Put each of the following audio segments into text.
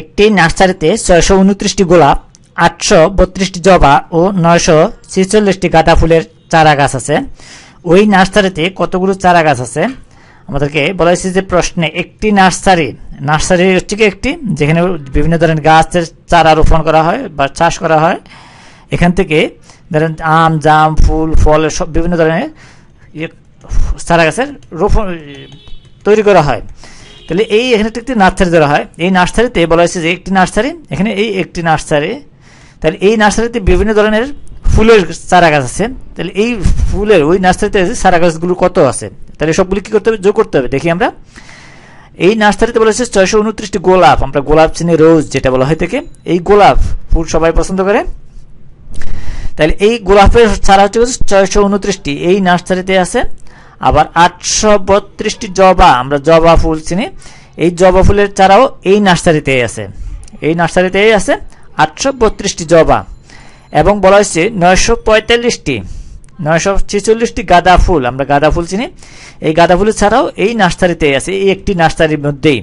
একটি নার্সারিতে ছয়শো উনত্রিশটি গোলাপ আটশো বত্রিশটি জবা ও নয়শো ছেচল্লিশটি গাঁদা ফুলের চারা গাছ আছে ওই নার্সারিতে কতগুলো চারা গাছ আছে আমাদেরকে বলা হয়েছে যে প্রশ্নে একটি নার্সারি নার্সারি হচ্ছে কি একটি যেখানে বিভিন্ন ধরনের গাছের চারা রোপণ করা হয় বা চাষ করা হয় এখান থেকে ধরেন আম জাম ফুল ফল সব বিভিন্ন ধরনের ইয়ে চারা গাছের রোপণ তৈরি করা হয় তাহলে এই এখানে একটি নার্সারি ধরা হয় এই নার্সারিতে বলা হয়েছে যে একটি নার্সারি এখানে এই একটি নার্সারি তাহলে এই নার্সারিতে বিভিন্ন ধরনের ফুলের চারা গাছ আছে তাহলে এই ফুলের ওই নার্সারিতে চারা গাছগুলো কত আছে তাহলে সবগুলি কী করতে হবে যোগ করতে হবে দেখি আমরা এই নার্সারিতে বলা হয়েছে ছয়শো উনত্রিশটি গোলাপ আমরা গোলাপ চিনি রোজ যেটা বলা হয় থেকে এই গোলাপ ফুল সবাই পছন্দ করে তাহলে এই গোলাপের চারা হচ্ছে ছয়শো উনত্রিশটি এই নার্সারিতে আছে আবার আটশো বত্রিশটি জবা আমরা জবা ফুল চিনি এই জবা ফুলের চারাও এই নার্সারিতেই আছে এই নার্সারিতেই আছে আটশো বত্রিশটি জবা এবং বলা হয়েছে নয়শো পঁয়তাল্লিশটি নয়শো ছেচল্লিশটি গাঁদা ফুল আমরা গাঁদা ফুল চিনি এই গাঁদা ফুল ছাড়াও এই নার্সারিতেই আছে এই একটি নার্সারির মধ্যেই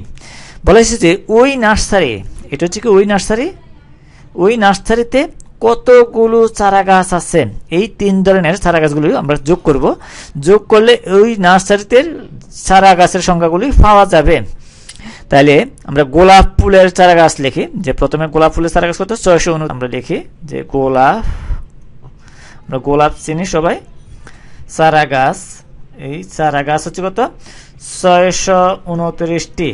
বলা হয়েছে যে ওই নার্সারি এটা হচ্ছে কি ওই নার্সারি ওই নার্সারিতে কতগুলো চারা গাছ আছে এই তিন ধরনের চারা গাছগুলি আমরা যোগ করব যোগ করলে ওই নার্সারিতে চারা গাছের সংখ্যাগুলি পাওয়া যাবে তাহলে আমরা গোলাপ ফুলের চারা গাছ লিখি যে প্রথমে গোলাপ ফুলের চারা গাছ কত ছয়শো অনু আমরা লিখি যে গোলাপ আমরা গোলাপ চিনি সবাই চারা গাছ এই চারা গাছ হচ্ছে কত ছয়শো উনত্রিশটি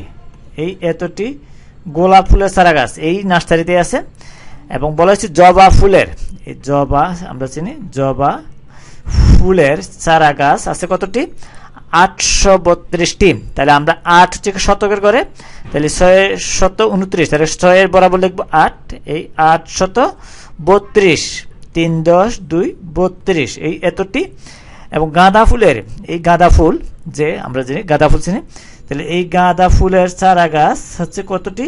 এই এতটি গোলাপ ফুলের চারা গাছ এই নার্সারিতে আছে এবং বলা হচ্ছে জবা ফুলের এই জবা আমরা চিনি জবা ফুলের চারা গাছ আছে কতটি আটশো বত্রিশটি তাহলে আমরা আট থেকে শতকের করে তাহলে ছয় শত উনত্রিশ তাহলে ছয়ের বরাবর লিখবো আট এই আট শত বত্রিশ তিন দশ দুই বত্রিশ এই এতটি এবং গাঁদা ফুলের এই গাঁদা ফুল যে আমরা জানি গাঁদা ফুল চিনি তাহলে এই গাঁদা ফুলের চারা গাছ হচ্ছে কতটি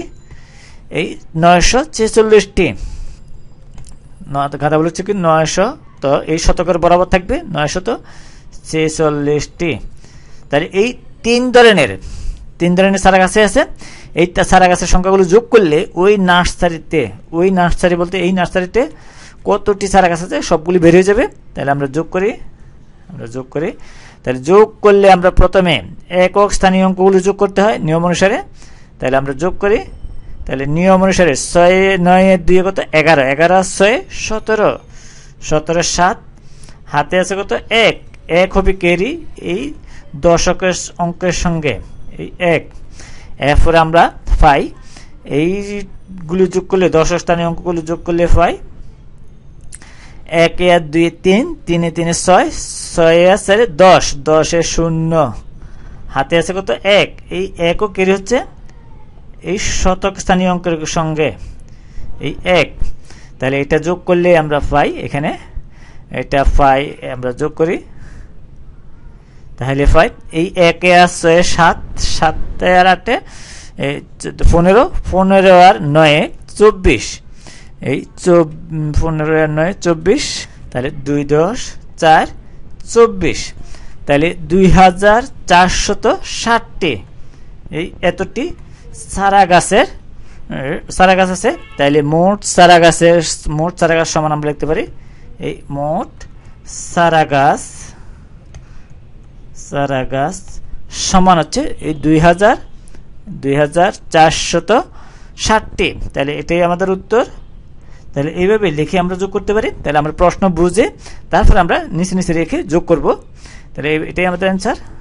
এই নয়শো ছেচল্লিশটি গাঁদা হচ্ছে কি নয়শো তো এই শতকের বরাবর থাকবে নয়শত ছেচল্লিশটি তাহলে এই তিন ধরনের তিন ধরনের সারা গাছে আছে এই সারা গাছের সংখ্যাগুলো যোগ করলে ওই নার্সারিতে ওই নার্সারি বলতে এই নার্সারিতে কতটি সারা গাছ আছে সবগুলি বের হয়ে যাবে তাহলে আমরা যোগ করি আমরা যোগ করি তাহলে যোগ করলে আমরা প্রথমে একক স্থানীয় অঙ্কগুলো যোগ করতে হয় নিয়ম অনুসারে তাহলে আমরা যোগ করি তাহলে নিয়ম অনুসারে ছয় নয় দুই কত এগারো এগারো আর ছয় সতেরো সতেরো সাত হাতে আছে কত এক এক হবে কেরি এই দশকের অঙ্কের সঙ্গে এই এক এরপর আমরা পাই এইগুলি যোগ করলে দশক স্থানীয় অঙ্কগুলি যোগ করলে ফাই একে আর দুই তিন তিনে তিনে ছয় ছয় আর চারে দশ দশে শূন্য হাতে আছে কত এক এই একও কেরি হচ্ছে এই শতক স্থানীয় অঙ্কের সঙ্গে এই এক তাহলে এটা যোগ করলে আমরা পাই এখানে এটা পাই আমরা যোগ করি তাহলে পাই এই একে আর সাত সাতে আর আটে পনেরো পনেরো আর নয়ে চব্বিশ এই চব পনেরো আর নয় চব্বিশ তাহলে দুই দশ চার চব্বিশ তাহলে দুই হাজার চারশত ষাটটি এই এতটি সারা গাছের সারা গাছ আছে তাইলে মোট সারা গাছের মোট সারা গাছ সমান আমরা লিখতে পারি এই মোট সারা গাছ সারা গাছ সমান হচ্ছে এই দুই হাজার দুই হাজার চারশত ষাটটি তাহলে এটাই আমাদের উত্তর তাহলে এইভাবে লিখে আমরা যোগ করতে পারি তাহলে আমরা প্রশ্ন বুঝে তারপর আমরা নিচে নিচে রেখে যোগ করব তাহলে এটাই আমাদের অ্যান্সার